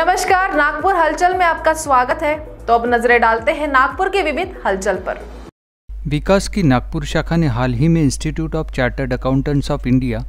नमस्कार नागपुर हलचल में आपका स्वागत है तो अब नजरें डालते हैं नागपुर के विविध हलचल पर विकास की नागपुर शाखा ने हाल ही में Institute of Chartered Accountants of India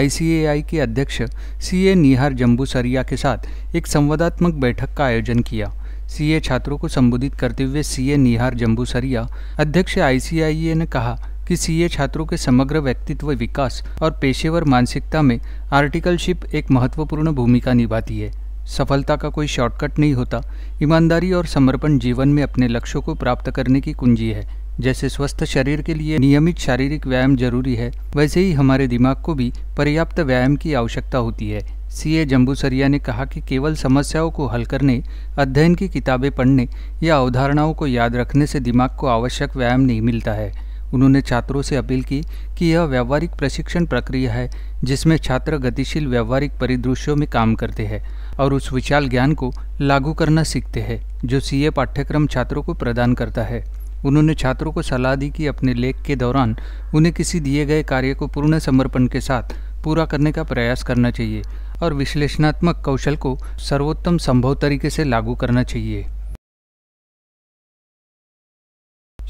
आई के अध्यक्ष सी ए निहार जम्बूसरिया के साथ एक संवादात्मक बैठक का आयोजन किया सीए छात्रों को संबोधित करते हुए सीए निहार जम्बूसरिया अध्यक्ष आईसीआईए ने कहा कि सीए छात्रों के समग्र व्यक्तित्व विकास और पेशेवर मानसिकता में आर्टिकलशिप एक महत्वपूर्ण भूमिका निभाती है सफलता का कोई शॉर्टकट नहीं होता ईमानदारी और समर्पण जीवन में अपने लक्ष्यों को प्राप्त करने की कुंजी है जैसे स्वस्थ शरीर के लिए नियमित शारीरिक व्यायाम जरूरी है वैसे ही हमारे दिमाग को भी पर्याप्त व्यायाम की आवश्यकता होती है सी ए जम्बूसरिया ने कहा कि केवल समस्याओं को हल करने अध्ययन की किताबें पढ़ने या अवधारणाओं को याद रखने से दिमाग को आवश्यक व्यायाम नहीं मिलता है उन्होंने छात्रों से अपील की कि यह व्यावहारिक प्रशिक्षण प्रक्रिया है जिसमें छात्र गतिशील व्यावहारिक परिदृश्यों में काम करते हैं और उस विशाल ज्ञान को लागू करना सीखते हैं जो सीए पाठ्यक्रम छात्रों को प्रदान करता है उन्होंने छात्रों को सलाह दी कि अपने लेख के दौरान उन्हें किसी दिए गए कार्य को पूर्ण समर्पण के साथ पूरा करने का प्रयास करना चाहिए और विश्लेषणात्मक कौशल को सर्वोत्तम संभव तरीके से लागू करना चाहिए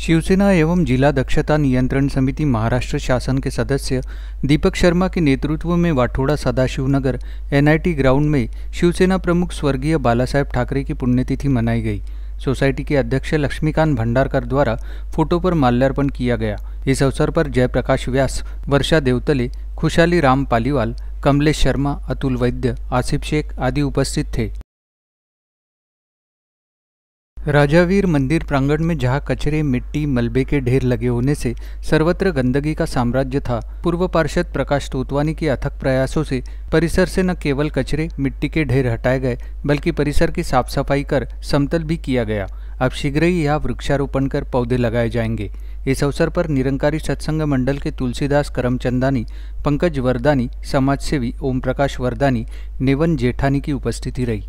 शिवसेना एवं जिला दक्षता नियंत्रण समिति महाराष्ट्र शासन के सदस्य दीपक शर्मा के नेतृत्व में वाठोड़ा सदाशिवनगर एनआईटी ग्राउंड में शिवसेना प्रमुख स्वर्गीय बाला साहेब ठाकरे की पुण्यतिथि मनाई गई सोसाइटी के अध्यक्ष लक्ष्मीकांत भंडारकर द्वारा फोटो पर माल्यार्पण किया गया इस अवसर पर जयप्रकाश व्यास वर्षा देवतले खुशाली राम पालीवाल कमलेश शर्मा अतुल वैद्य आसिफ शेख आदि उपस्थित थे राजावीर मंदिर प्रांगण में जहाँ कचरे मिट्टी मलबे के ढेर लगे होने से सर्वत्र गंदगी का साम्राज्य था पूर्व पार्षद प्रकाश तोतवानी के अथक प्रयासों से परिसर से न केवल कचरे मिट्टी के ढेर हटाए गए बल्कि परिसर की साफ सफाई कर समतल भी किया गया अब शीघ्र ही यहाँ वृक्षारोपण कर पौधे लगाए जाएंगे इस अवसर पर निरंकारी सत्संग मंडल के तुलसीदास करमचंदानी पंकज वरदानी समाजसेवी ओम प्रकाश वरदानी नेवन जेठानी की उपस्थिति रही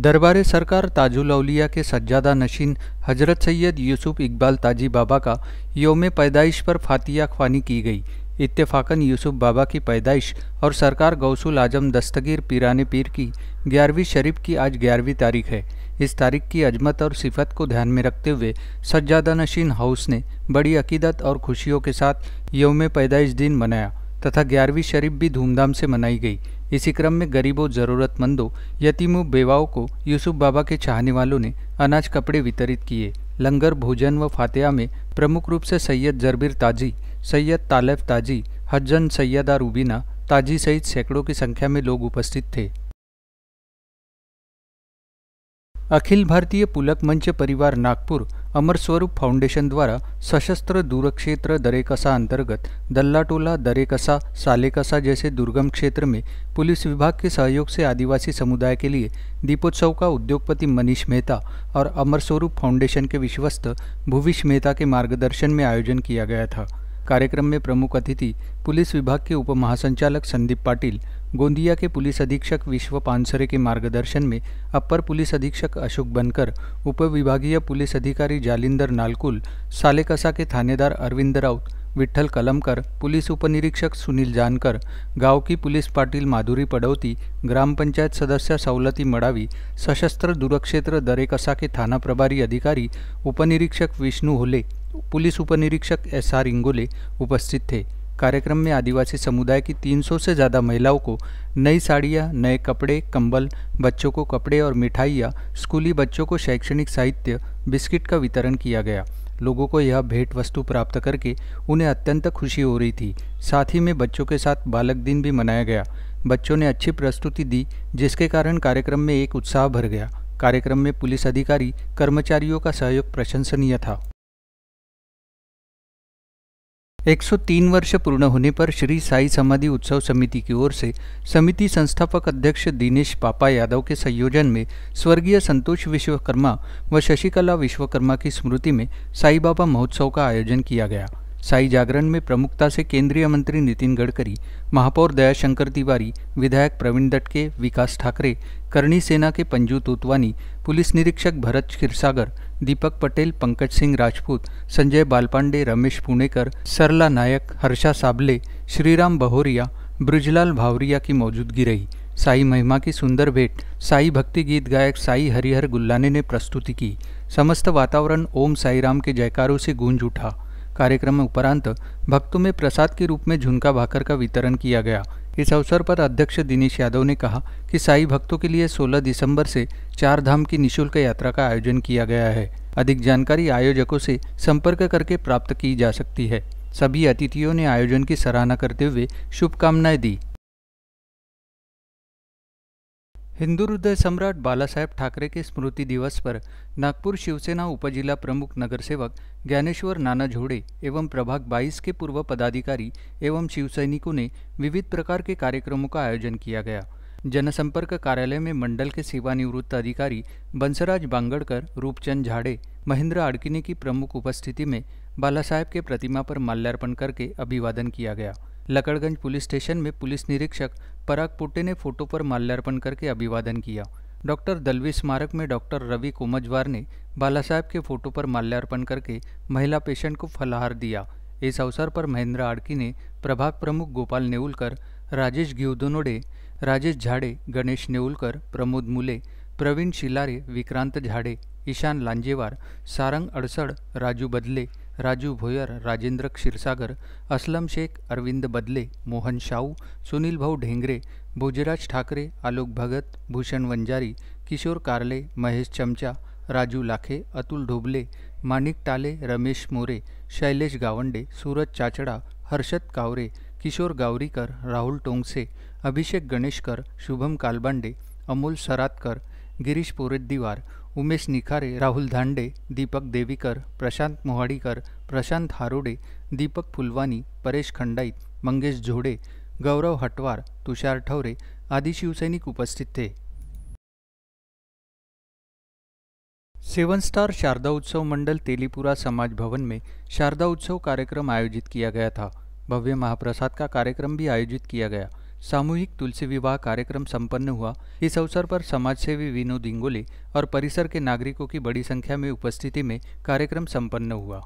दरबार सरकार ताजुलौलिया के सज्जादा नशीन हजरत सैयद यूसुफ इकबाल ताजी बाबा का योम पैदाइश पर फातिया खानी की गई इत्तेफाकन यूसुफ बाबा की पैदाइश और सरकार गौसुल आजम दस्तगीर पीराने पीर की ग्यारहवीं शरीफ की आज ग्यारहवीं तारीख है इस तारीख की अजमत और सिफत को ध्यान में रखते हुए सज्जादा नशीन हाउस ने बड़ी अकीदत और खुशियों के साथ योम पैदाइश दिन मनाया तथा ग्यारहवीं शरीफ भी धूमधाम से मनाई गई इसी क्रम में गरीबों ज़रूरतमंदों यतीमों बेवाओं को यूसुफ बाबा के चाहने वालों ने अनाज कपड़े वितरित किए लंगर भोजन व फातिहा में प्रमुख रूप से सैयद जरबीर ताजी सैयद तालेफ ताजी हजन सैयदा रूबीना ताजी सहित सैकड़ों की संख्या में लोग उपस्थित थे अखिल भारतीय पुलक मंच परिवार नागपुर अमरस्वरूप फाउंडेशन द्वारा सशस्त्र दूरक्षेत्र दरेकसा अंतर्गत दल्लाटोला दरेकसा सालेकसा जैसे दुर्गम क्षेत्र में पुलिस विभाग के सहयोग से आदिवासी समुदाय के लिए दीपोत्सव का उद्योगपति मनीष मेहता और अमर स्वरूप फाउंडेशन के विश्वस्त भूविश मेहता के मार्गदर्शन में आयोजन किया गया था कार्यक्रम में प्रमुख अतिथि पुलिस विभाग के उप महासंचालक संदीप पाटिल गोंदिया के पुलिस अधीक्षक विश्व पानसरे के मार्गदर्शन में अपर पुलिस अधीक्षक अशोक बनकर उप विभागीय पुलिस अधिकारी जालिंदर नालकुल सालेकसा के थानेदार अरविंद राउत विठ्ठल कलमकर पुलिस उपनिरीक्षक सुनील जानकर गांव की पुलिस पाटिल माधुरी पडौती ग्राम पंचायत सदस्य सवलती मड़ावी सशस्त्र दुरक्षेत्र दरेकसा के थाना प्रभारी अधिकारी उपनिरीक्षक विष्णु होले पुलिस उपनिरीक्षक एस आर इंगोले उपस्थित थे कार्यक्रम में आदिवासी समुदाय की 300 से ज़्यादा महिलाओं को नई साड़ियाँ नए कपड़े कंबल बच्चों को कपड़े और मिठाइयाँ स्कूली बच्चों को शैक्षणिक साहित्य बिस्किट का वितरण किया गया लोगों को यह भेंट वस्तु प्राप्त करके उन्हें अत्यंत खुशी हो रही थी साथ ही में बच्चों के साथ बालक दिन भी मनाया गया बच्चों ने अच्छी प्रस्तुति दी जिसके कारण कार्यक्रम में एक उत्साह भर गया कार्यक्रम में पुलिस अधिकारी कर्मचारियों का सहयोग प्रशंसनीय था 103 वर्ष पूर्ण होने पर श्री साई समाधि उत्सव समिति की ओर से समिति संस्थापक अध्यक्ष दिनेश पापा यादव के संयोजन में स्वर्गीय संतोष विश्वकर्मा व शशिकला विश्वकर्मा की स्मृति में साई बाबा महोत्सव का आयोजन किया गया साई जागरण में प्रमुखता से केंद्रीय मंत्री नितिन गडकरी महापौर दयाशंकर तिवारी विधायक प्रवीण दटके विकास ठाकरे करणी सेना के पंजू तोतवानी पुलिस निरीक्षक भरत क्षीरसागर दीपक पटेल पंकज सिंह राजपूत संजय बालपांडे रमेश पुणेकर सरला नायक हर्षा साबले श्रीराम बहोरिया ब्रजलाल भावरिया की मौजूदगी रही साई महिमा की सुंदर भेंट साई भक्ति गीत गायक साई हरिहर गुल्लाने ने प्रस्तुति की समस्त वातावरण ओम साईराम के जयकारों से गूंज उठा कार्यक्रम उपरांत भक्तों में प्रसाद के रूप में झुनका भाकर का वितरण किया गया इस अवसर पर अध्यक्ष दिनेश यादव ने कहा कि साई भक्तों के लिए 16 दिसंबर से चार धाम की निशुल्क यात्रा का आयोजन किया गया है अधिक जानकारी आयोजकों से संपर्क करके प्राप्त की जा सकती है सभी अतिथियों ने आयोजन की सराहना करते हुए शुभकामनाएं दी हिंदू हृदय सम्राट बालासाहेब ठाकरे के स्मृति दिवस पर नागपुर शिवसेना उपजिला प्रमुख नगरसेवक ज्ञानेश्वर नाना झोड़े एवं प्रभाग 22 के पूर्व पदाधिकारी एवं शिवसैनिकों ने विविध प्रकार के कार्यक्रमों का आयोजन किया गया जनसंपर्क कार्यालय में मंडल के सेवानिवृत्त अधिकारी बंसराज बांगड़कर रूपचंद झाड़े महेंद्र आड़किने की प्रमुख उपस्थिति में बाला साहेब के प्रतिमा पर माल्यार्पण करके अभिवादन किया गया लकड़गंज पुलिस स्टेशन में पुलिस निरीक्षक पराग पुट्टे ने फोटो पर माल्यार्पण करके अभिवादन किया डॉक्टर दलवी स्मारक में डॉक्टर रवि कोमजवार ने बाला साहब के फोटो पर माल्यार्पण करके महिला पेशेंट को फलाहार दिया इस अवसर पर महेंद्र आड़की ने प्रभाग प्रमुख गोपाल नेउलकर राजेश घिवदोनोडे राजेश झाड़े गणेश नेउलकर प्रमोद मुले प्रवीण शिलारे विक्रांत झाड़े ईशान लांजेवार सारंग अड़सड़ राजू बदले राजू भोयर राजेंद्र क्षीरसागर असलम शेख अरविंद बदले मोहन शाहू सुनील भाऊ ढेंगरे भोजराज ठाकरे आलोक भगत भूषण वंजारी किशोर कारले महेश चमचा राजू लाखे अतुल ढोबले माणिक टाले रमेश मोरे शैलेश गावंडे सूरज चाचडा हर्षद कावरे किशोर गावरीकर राहुल टोंगसे अभिषेक गणेशकर शुभम कालबांडे अमोल सरातकर गिरीश पोरेद्दीवार उमेश निखारे राहुल धांडे दीपक देवीकर प्रशांत मोहाडीकर प्रशांत हारोडे दीपक फुलवानी परेश खंडाईत मंगेश झोडे गौरव हटवार तुषार ठवरे आदि शिवसैनिक उपस्थित थे सेवन स्टार शारदा उत्सव मंडल तेलीपुरा समाज भवन में शारदा उत्सव कार्यक्रम आयोजित किया गया था भव्य महाप्रसाद का कार्यक्रम भी आयोजित किया गया सामूहिक तुलसी विवाह कार्यक्रम संपन्न हुआ इस अवसर पर समाजसेवी विनोद इंगोले और परिसर के नागरिकों की बड़ी संख्या में उपस्थिति में कार्यक्रम संपन्न हुआ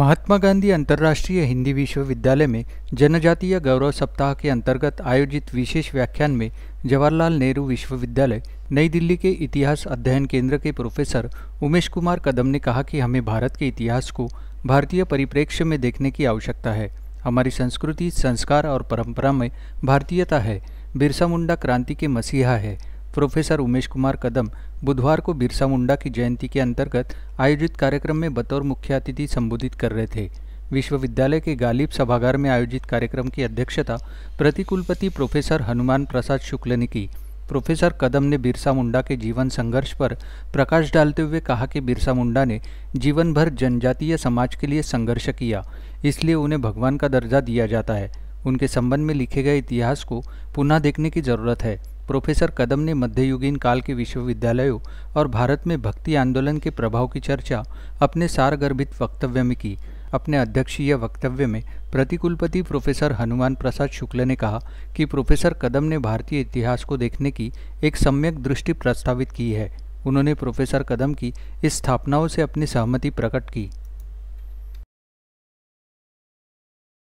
महात्मा गांधी अंतर्राष्ट्रीय हिंदी विश्वविद्यालय में जनजातीय गौरव सप्ताह के अंतर्गत आयोजित विशेष व्याख्यान में जवाहरलाल नेहरू विश्वविद्यालय नई दिल्ली के इतिहास अध्ययन केंद्र के प्रोफेसर उमेश कुमार कदम ने कहा कि हमें भारत के इतिहास को भारतीय परिप्रेक्ष्य में देखने की आवश्यकता है हमारी संस्कृति संस्कार और परंपरा में भारतीयता है बिरसा मुंडा क्रांति के मसीहा है प्रोफेसर उमेश कुमार कदम बुधवार को बिरसा मुंडा की जयंती के अंतर्गत आयोजित कार्यक्रम में बतौर मुख्य अतिथि संबोधित कर रहे थे विश्वविद्यालय के गालिब सभागार में आयोजित कार्यक्रम की अध्यक्षता प्रतिकुलपति प्रोफेसर हनुमान प्रसाद शुक्ल ने की प्रोफेसर कदम ने बिरसा मुंडा के जीवन संघर्ष पर प्रकाश डालते हुए कहा कि बिरसा मुंडा ने जीवन भर जनजातीय समाज के लिए संघर्ष किया इसलिए उन्हें भगवान का दर्जा दिया जाता है उनके संबंध में लिखे गए इतिहास को पुनः देखने की जरूरत है प्रोफेसर कदम ने मध्ययुगीन काल के विश्वविद्यालयों और भारत में भक्ति आंदोलन के प्रभाव की चर्चा अपने सारगर्भित वक्तव्य में की अपने अध्यक्षीय वक्तव्य में प्रतिकुलपति प्रोफेसर हनुमान प्रसाद शुक्ल ने कहा कि प्रोफेसर कदम ने भारतीय इतिहास को देखने की एक सम्यक दृष्टि प्रस्तावित की है उन्होंने प्रोफेसर कदम की इस स्थापनाओं से अपनी सहमति प्रकट की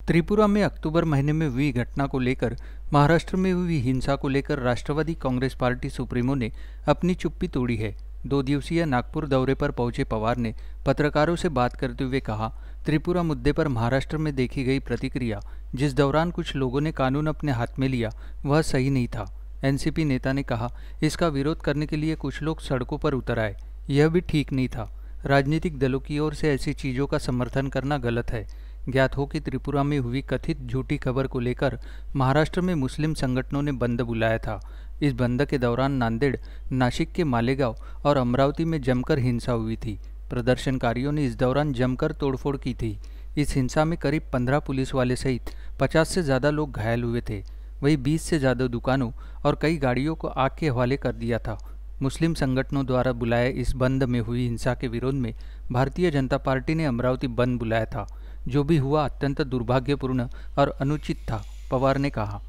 त्रिपुरा में अक्टूबर महीने में हुई घटना को लेकर महाराष्ट्र में हुई हिंसा को लेकर राष्ट्रवादी कांग्रेस पार्टी सुप्रीमो ने अपनी चुप्पी तोड़ी है दो दिवसीय नागपुर दौरे पर पहुंचे पवार ने पत्रकारों से बात करते हुए कहा त्रिपुरा मुद्दे पर महाराष्ट्र में देखी गई प्रतिक्रिया जिस दौरान कुछ लोगों ने कानून अपने हाथ में लिया वह सही नहीं था एनसीपी नेता ने कहा इसका विरोध करने के लिए कुछ लोग सड़कों पर उतर आए यह भी ठीक नहीं था राजनीतिक दलों की ओर से ऐसी चीज़ों का समर्थन करना गलत है ज्ञात हो कि त्रिपुरा में हुई कथित झूठी खबर को लेकर महाराष्ट्र में मुस्लिम संगठनों ने बंद बुलाया था इस बंद के दौरान नांदेड़ नासिक के मालेगांव और अमरावती में जमकर हिंसा हुई थी प्रदर्शनकारियों ने इस दौरान जमकर तोड़फोड़ की थी इस हिंसा में करीब पंद्रह पुलिस वाले सहित पचास से ज़्यादा लोग घायल हुए थे वहीं बीस से ज़्यादा दुकानों और कई गाड़ियों को आग के हवाले कर दिया था मुस्लिम संगठनों द्वारा बुलाए इस बंद में हुई हिंसा के विरोध में भारतीय जनता पार्टी ने अमरावती बंद बुलाया था जो भी हुआ अत्यंत दुर्भाग्यपूर्ण और अनुचित था पवार ने कहा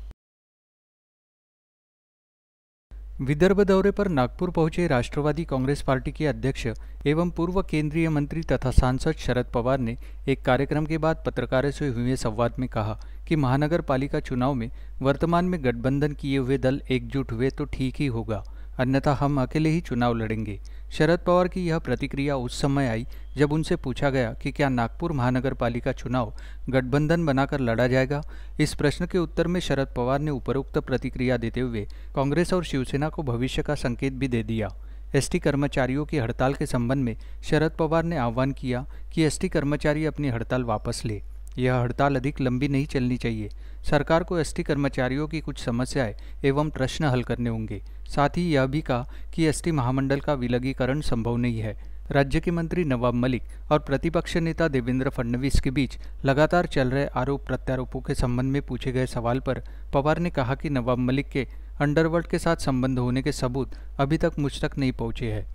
विदर्भ दौरे पर नागपुर पहुंचे राष्ट्रवादी कांग्रेस पार्टी के अध्यक्ष एवं पूर्व केंद्रीय मंत्री तथा सांसद शरद पवार ने एक कार्यक्रम के बाद पत्रकारों से हुए संवाद में कहा कि महानगर पालिका चुनाव में वर्तमान में गठबंधन किए हुए दल एकजुट हुए तो ठीक ही होगा अन्यथा हम अकेले ही चुनाव लड़ेंगे शरद पवार की यह प्रतिक्रिया उस समय आई जब उनसे पूछा गया कि क्या नागपुर महानगर पालिका चुनाव गठबंधन बनाकर लड़ा जाएगा इस प्रश्न के उत्तर में शरद पवार ने उपरोक्त प्रतिक्रिया देते हुए कांग्रेस और शिवसेना को भविष्य का संकेत भी दे दिया एसटी कर्मचारियों की हड़ताल के संबंध में शरद पवार ने आह्वान किया कि एसटी कर्मचारी अपनी हड़ताल वापस ले यह हड़ताल अधिक लंबी नहीं चलनी चाहिए सरकार को एसटी कर्मचारियों की कुछ समस्याएं एवं प्रश्न हल करने होंगे साथ ही यह भी कहा कि एसटी महामंडल का विलगीकरण संभव नहीं है राज्य के मंत्री नवाब मलिक और प्रतिपक्ष नेता देवेंद्र फडणवीस के बीच लगातार चल रहे आरोप प्रत्यारोपों के संबंध में पूछे गए सवाल पर पवार ने कहा कि नवाब मलिक के अंडरवर्ल्ड के साथ संबंध होने के सबूत अभी तक मुझ तक नहीं पहुंचे हैं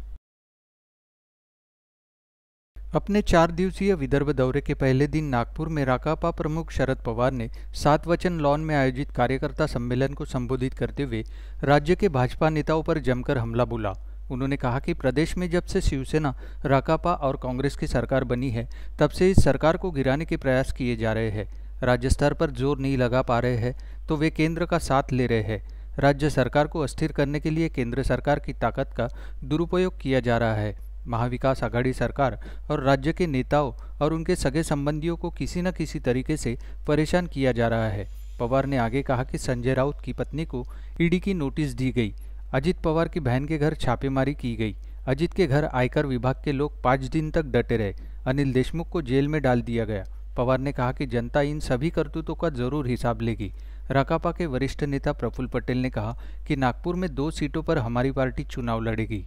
अपने चार दिवसीय विदर्भ दौरे के पहले दिन नागपुर में राकापा प्रमुख शरद पवार ने सात वचन लॉन में आयोजित कार्यकर्ता सम्मेलन को संबोधित करते हुए राज्य के भाजपा नेताओं पर जमकर हमला बोला उन्होंने कहा कि प्रदेश में जब से शिवसेना राकापा और कांग्रेस की सरकार बनी है तब से इस सरकार को गिराने के प्रयास किए जा रहे हैं राज्य स्तर पर जोर नहीं लगा पा रहे हैं तो वे केंद्र का साथ ले रहे हैं राज्य सरकार को अस्थिर करने के लिए केंद्र सरकार की ताकत का दुरुपयोग किया जा रहा है महाविकास आघाड़ी सरकार और राज्य के नेताओं और उनके सगे संबंधियों को किसी न किसी तरीके से परेशान किया जा रहा है पवार ने आगे कहा कि संजय राउत की पत्नी को ईडी की नोटिस दी गई अजित पवार की बहन के घर छापेमारी की गई अजित के घर आयकर विभाग के लोग पाँच दिन तक डटे रहे अनिल देशमुख को जेल में डाल दिया गया पवार ने कहा कि जनता इन सभी करतूतों का जरूर हिसाब लेगी राकापा के वरिष्ठ नेता प्रफुल्ल पटेल ने कहा कि नागपुर में दो सीटों पर हमारी पार्टी चुनाव लड़ेगी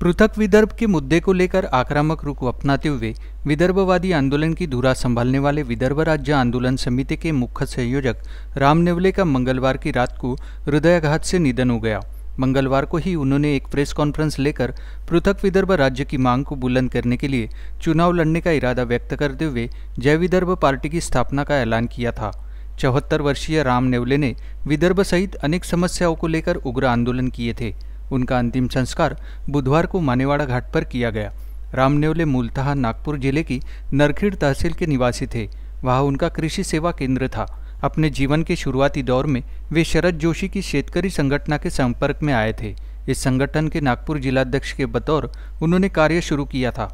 पृथक विदर्भ के मुद्दे को लेकर आक्रामक रुख अपनाते हुए विदर्भवादी आंदोलन की धुरा संभालने वाले विदर्भ राज्य आंदोलन समिति के मुख्य संयोजक राम नेवले का मंगलवार की रात को हृदयाघात से निधन हो गया मंगलवार को ही उन्होंने एक प्रेस कॉन्फ्रेंस लेकर पृथक विदर्भ राज्य की मांग को बुलंद करने के लिए चुनाव लड़ने का इरादा व्यक्त करते हुए जय विदर्भ पार्टी की स्थापना का ऐलान किया था चौहत्तर वर्षीय राम नेवले ने विदर्भ सहित अनेक समस्याओं को लेकर उग्र आंदोलन किए थे उनका अंतिम संस्कार बुधवार को मानेवाड़ा घाट पर किया गया रामनेवले मूलतः नागपुर जिले की नरखेड़ तहसील के निवासी थे वहाँ उनका कृषि सेवा केंद्र था अपने जीवन के शुरुआती दौर में वे शरद जोशी की शेतकरी संगठना के संपर्क में आए थे इस संगठन के नागपुर जिलाध्यक्ष के बतौर उन्होंने कार्य शुरू किया था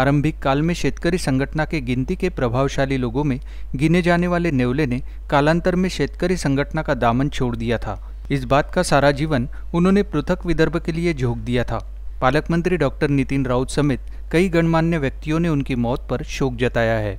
आरंभिक काल में शेतकरी संगठना के गिनती के प्रभावशाली लोगों में गिने जाने वाले नेवले ने कालांतर में शेतकरी संगठना का दामन छोड़ दिया था इस बात का सारा जीवन उन्होंने पृथक विदर्भ के लिए झोंक दिया था पालक मंत्री डॉक्टर नितिन राउत समेत कई गणमान्य व्यक्तियों ने उनकी मौत पर शोक जताया है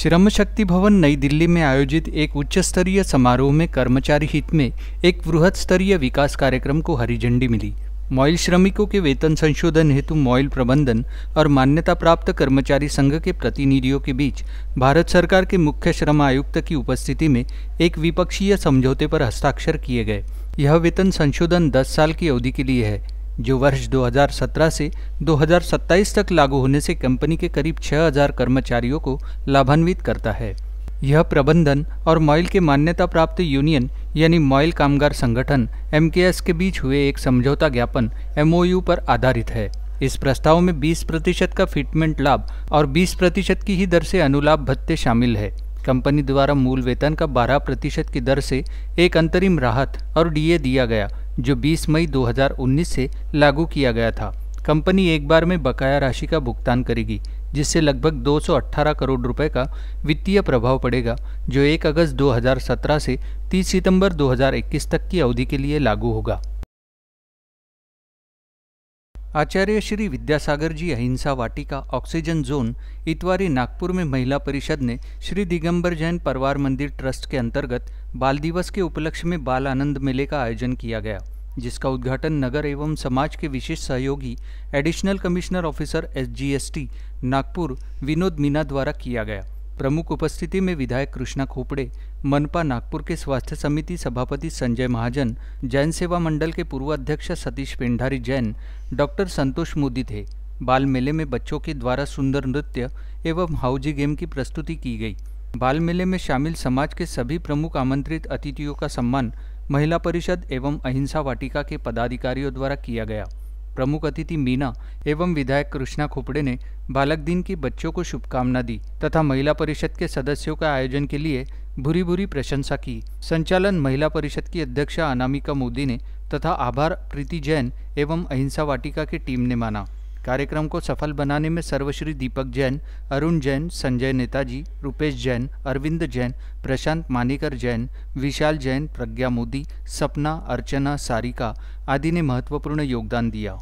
श्रम शक्ति भवन नई दिल्ली में आयोजित एक उच्च स्तरीय समारोह में कर्मचारी हित में एक वृहद स्तरीय विकास कार्यक्रम को हरी झंडी मिली मॉइल श्रमिकों के वेतन संशोधन हेतु मॉइल प्रबंधन और मान्यता प्राप्त कर्मचारी संघ के प्रतिनिधियों के बीच भारत सरकार के मुख्य श्रम आयुक्त की उपस्थिति में एक विपक्षीय समझौते पर हस्ताक्षर किए गए यह वेतन संशोधन 10 साल की अवधि के लिए है जो वर्ष 2017 से 2027 तक लागू होने से कंपनी के करीब 6000 कर्मचारियों को लाभान्वित करता है यह प्रबंधन और मॉइल के मान्यता प्राप्त यूनियन यानी मॉइल कामगार संगठन एम के बीच हुए एक समझौता ज्ञापन एमओयू पर आधारित है इस प्रस्ताव में 20 प्रतिशत का फिटमेंट लाभ और 20 प्रतिशत की ही दर से अनुलाभ भत्ते शामिल है कंपनी द्वारा मूल वेतन का 12 प्रतिशत की दर से एक अंतरिम राहत और डीए दिया गया जो 20 मई 2019 से लागू किया गया था कंपनी एक बार में बकाया राशि का भुगतान करेगी जिससे लगभग 218 करोड़ रुपए का वित्तीय प्रभाव पड़ेगा जो 1 अगस्त 2017 से 30 सितंबर 2021 तक की अवधि के लिए लागू होगा आचार्य श्री विद्यासागर जी अहिंसा वाटिका ऑक्सीजन जोन इतवारी नागपुर में महिला परिषद ने श्री दिगंबर जैन परवार मंदिर ट्रस्ट के अंतर्गत बाल दिवस के उपलक्ष्य में बाल आनंद मेले का आयोजन किया गया जिसका उद्घाटन नगर एवं समाज के विशेष सहयोगी additional commissioner officer SGST Nagpur Vinod Meena द्वारा किया गया प्रमुख उपस्थिति में विधायक कृष्णा खोपड़े मनपा नागपुर के स्वास्थ्य समिति सभापति संजय महाजन जैन सेवा मंडल के पूर्व अध्यक्ष सतीश पेंढारी जैन डॉक्टर संतोष मोदी थे बाल मेले में बच्चों के द्वारा सुंदर नृत्य एवं हाउजी गेम की प्रस्तुति की गई बाल मेले में शामिल समाज के सभी प्रमुख आमंत्रित अतिथियों का सम्मान महिला परिषद एवं अहिंसा वाटिका के पदाधिकारियों द्वारा किया गया प्रमुख अतिथि मीना एवं विधायक कृष्णा खोपड़े ने बालक दिन की बच्चों को शुभकामना दी तथा महिला परिषद के सदस्यों का आयोजन के लिए भूरी भूरी प्रशंसा की संचालन महिला परिषद की अध्यक्षा अनामिका मोदी ने तथा आभार प्रीति जैन एवं अहिंसा वाटिका की टीम ने माना कार्यक्रम को सफल बनाने में सर्वश्री दीपक जैन अरुण जैन संजय नेताजी रुपेश जैन अरविंद जैन प्रशांत मानिकर जैन विशाल जैन प्रज्ञा मोदी सपना अर्चना सारिका आदि ने महत्वपूर्ण योगदान दिया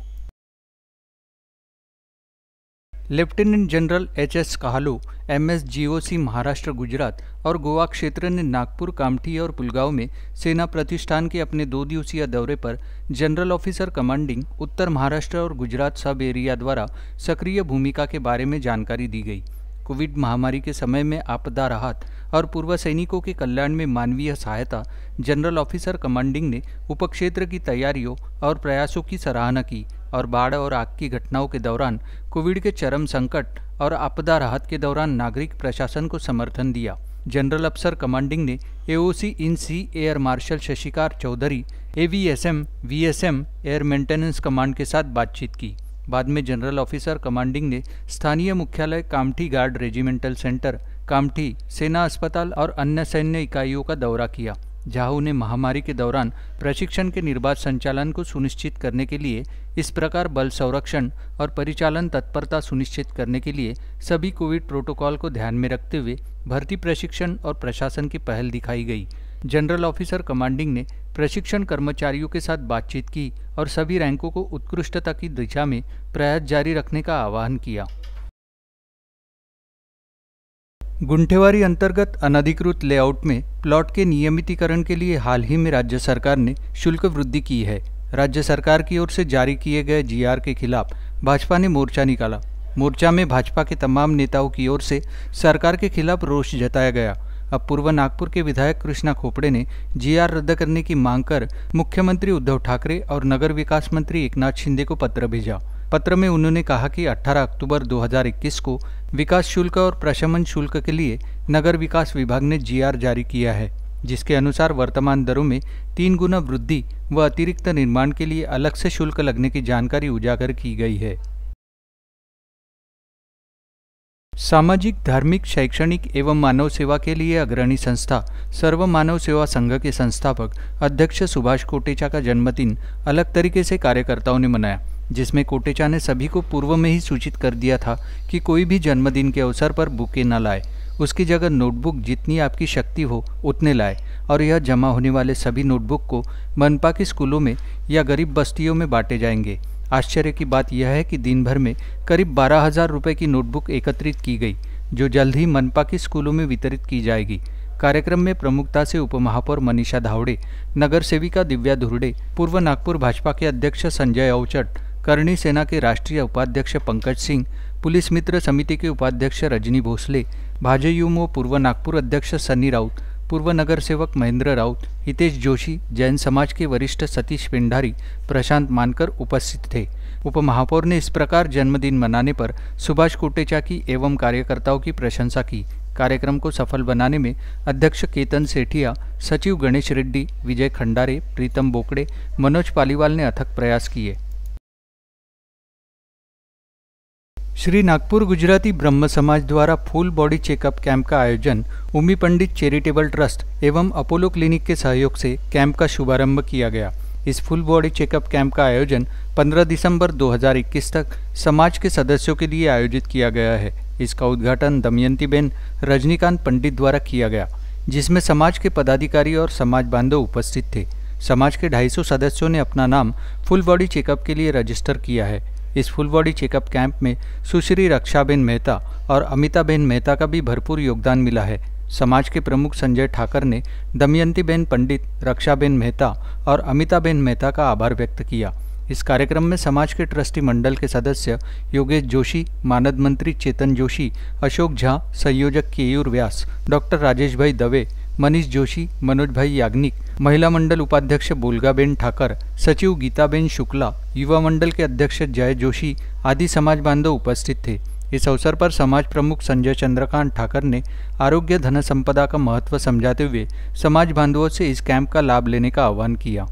lieutenant general H S Kahalu M S G O C Maharashtra Gujarat और गोवा क्षेत्र ने नागपुर कामठी और पुलगांव में सेना प्रतिष्ठान के अपने दो दिवसीय दौरे पर जनरल ऑफिसर कमांडिंग उत्तर महाराष्ट्र और गुजरात सब एरिया द्वारा सक्रिय भूमिका के बारे में जानकारी दी गई कोविड महामारी के समय में आपदा राहत और पूर्व सैनिकों के कल्याण में मानवीय सहायता जनरल ऑफिसर कमांडिंग ने उपक्षेत्र की तैयारियों और प्रयासों की सराहना की और बाढ़ और आग की घटनाओं के दौरान कोविड के चरम संकट और आपदा राहत के दौरान नागरिक प्रशासन को समर्थन दिया जनरल अफसर कमांडिंग ने AOC in C air marshal Shashikar Chaudhary AVSM VSM air maintenance command के साथ बातचीत की बाद में जनरल ऑफिसर कमांडिंग ने स्थानीय मुख्यालय Kamthi guard regimental centre Kamthi सेना अस्पताल और अन्य सैन्य इकाइयों का दौरा किया झाहू ने महामारी के दौरान प्रशिक्षण के निर्बाध संचालन को सुनिश्चित करने के लिए इस प्रकार बल संरक्षण और परिचालन तत्परता सुनिश्चित करने के लिए सभी कोविड प्रोटोकॉल को ध्यान में रखते हुए भर्ती प्रशिक्षण और प्रशासन की पहल दिखाई गई जनरल ऑफिसर कमांडिंग ने प्रशिक्षण कर्मचारियों के साथ बातचीत की और सभी रैंकों को उत्कृष्टता की दिशा में प्रयास जारी रखने का आह्वान किया गुंठेवारी अंतर्गत अनधिकृत लेआउट में प्लॉट के नियमितीकरण के लिए हाल ही में राज्य सरकार ने शुल्क वृद्धि की है राज्य सरकार की ओर से जारी किए गए जीआर के खिलाफ भाजपा ने मोर्चा निकाला मोर्चा में भाजपा के तमाम नेताओं की ओर से सरकार के खिलाफ रोष जताया गया अब पूर्व नागपुर के विधायक कृष्णा खोपड़े ने जीआर रद्द करने की मांग कर मुख्यमंत्री उद्धव ठाकरे और नगर विकास मंत्री एकनाथ शिंदे को पत्र भेजा पत्र में उन्होंने कहा कि 18 अक्टूबर 2021 को विकास शुल्क और प्रशमन शुल्क के लिए नगर विकास विभाग ने जीआर जारी किया है जिसके अनुसार वर्तमान दरों में तीन गुना वृद्धि व अतिरिक्त निर्माण के लिए अलग से शुल्क लगने की जानकारी उजागर की गई है सामाजिक धार्मिक शैक्षणिक एवं मानव सेवा के लिए अग्रणी संस्था सर्व मानव सेवा संघ के संस्थापक अध्यक्ष सुभाष कोटेचा का जन्मदिन अलग तरीके से कार्यकर्ताओं ने मनाया जिसमें कोटेचा ने सभी को पूर्व में ही सूचित कर दिया था कि कोई भी जन्मदिन के अवसर पर बुके न लाए उसकी जगह नोटबुक जितनी आपकी शक्ति हो उतने लाए और यह जमा होने वाले सभी नोटबुक को मनपा के स्कूलों में या गरीब बस्तियों में बांटे जाएंगे आश्चर्य की बात यह है कि दिन भर में करीब बारह हज़ार रुपये की नोटबुक एकत्रित की गई जो जल्द ही मनपा के स्कूलों में वितरित की जाएगी कार्यक्रम में प्रमुखता से उपमहापौर मनीषा धावड़े नगर सेविका दिव्या धुरडे पूर्व नागपुर भाजपा के अध्यक्ष संजय औचट करणी सेना के राष्ट्रीय उपाध्यक्ष पंकज सिंह पुलिस मित्र समिति के उपाध्यक्ष रजनी भोसले भाजयुमो पूर्व नागपुर अध्यक्ष सनी राउत पूर्व नगर सेवक महेंद्र राउत हितेश जोशी जैन समाज के वरिष्ठ सतीश पिंडारी प्रशांत मानकर उपस्थित थे उपमहापौर ने इस प्रकार जन्मदिन मनाने पर सुभाष कोटेचा की एवं कार्यकर्ताओं की प्रशंसा की कार्यक्रम को सफल बनाने में अध्यक्ष केतन सेठिया सचिव गणेश रेड्डी विजय खंडारे प्रीतम बोकड़े मनोज पालीवाल ने अथक प्रयास किए श्री नागपुर गुजराती ब्रह्म समाज द्वारा फुल बॉडी चेकअप कैंप का आयोजन उमी पंडित चैरिटेबल ट्रस्ट एवं अपोलो क्लिनिक के सहयोग से कैंप का शुभारंभ किया गया इस फुल बॉडी चेकअप कैंप का आयोजन 15 दिसंबर 2021 तक समाज के सदस्यों के लिए आयोजित किया गया है इसका उद्घाटन दमयंतीबेन रजनीकांत पंडित द्वारा किया गया जिसमें समाज के पदाधिकारी और समाज बांधव उपस्थित थे समाज के 250 सदस्यों ने अपना नाम फुल बॉडी चेकअप के लिए रजिस्टर किया है इस फुल बॉडी चेकअप कैंप में सुश्री रक्षाबेन मेहता और अमिताबेन मेहता का भी भरपूर योगदान मिला है समाज के प्रमुख संजय ठाकर ने दमयंतीबेन पंडित रक्षाबेन मेहता और अमिताबेन मेहता का आभार व्यक्त किया इस कार्यक्रम में समाज के ट्रस्टी मंडल के सदस्य योगेश जोशी मानद मंत्री चेतन जोशी अशोक झा संयोजक केयूर व्यास डॉक्टर राजेश भाई दवे मनीष जोशी मनोज भाई याग्निक महिला मंडल उपाध्यक्ष बोलगाबेन ठाकर सचिव गीताबेन शुक्ला युवा मंडल के अध्यक्ष जय जोशी आदि समाज बांधव उपस्थित थे इस अवसर पर समाज प्रमुख संजय चंद्रकांत ठाकर ने आरोग्य धन संपदा का महत्व समझाते हुए समाज बांधवों से इस कैंप का लाभ लेने का आह्वान किया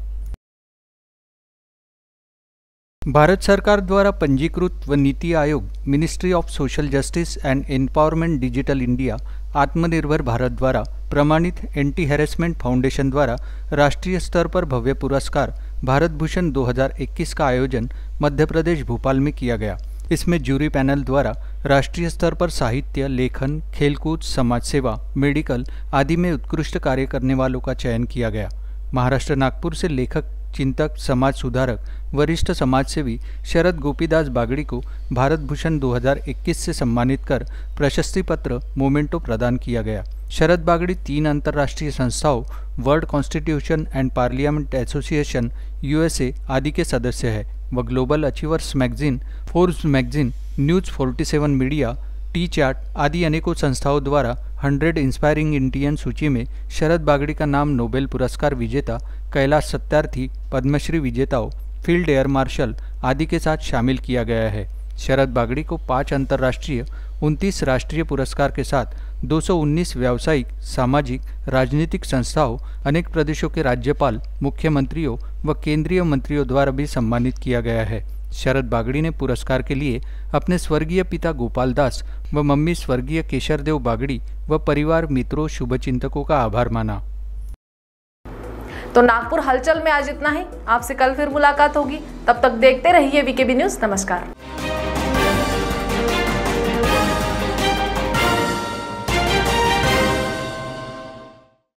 भारत सरकार द्वारा पंजीकृत व Niti Aayog ministry of social justice and empowerment digital India Atmanirbhar Bharat द्वारा प्रमाणित एंटी हेरेसमेंट फाउंडेशन द्वारा राष्ट्रीय स्तर पर भव्य पुरस्कार भारत भूषण 2021 का आयोजन मध्य प्रदेश भोपाल में किया गया इसमें जूरी पैनल द्वारा राष्ट्रीय स्तर पर साहित्य लेखन खेलकूद समाज सेवा मेडिकल आदि में उत्कृष्ट कार्य करने वालों का चयन किया गया महाराष्ट्र नागपुर से लेखक चिंतक समाज सुधारक वरिष्ठ समाजसेवी शरद गोपीदास बागड़ी को भारत भूषण 2021 से सम्मानित कर प्रशस्ति पत्र मोमेंटो प्रदान किया गया शरद बागड़ी तीन अंतर्राष्ट्रीय संस्थाओं world constitution and parliament association USA आदि के सदस्य है व global achievers magazine Forbes magazine news 47 media tea chat आदि अनेकों संस्थाओं द्वारा 100 इंस्पायरिंग इंडियन सूची में शरद बागड़ी का नाम नोबेल पुरस्कार विजेता कैलाश सत्यार्थी पद्मश्री विजेताओं फील्ड एयर मार्शल आदि के साथ शामिल किया गया है शरद बागड़ी को पाँच अंतर्राष्ट्रीय उनतीस राष्ट्रीय पुरस्कार के साथ 219 व्यावसायिक सामाजिक राजनीतिक संस्थाओं अनेक प्रदेशों के राज्यपाल मुख्यमंत्रियों व केंद्रीय मंत्रियों द्वारा भी सम्मानित किया गया है शरद बागड़ी ने पुरस्कार के लिए अपने स्वर्गीय पिता गोपाल दास व मम्मी स्वर्गीय केशरदेव बागड़ी व परिवार मित्रों शुभचिंतकों का आभार माना तो नागपुर हलचल में आज इतना ही आपसे कल फिर मुलाकात होगी तब तक देखते रहिए वीकेबी न्यूज़ नमस्कार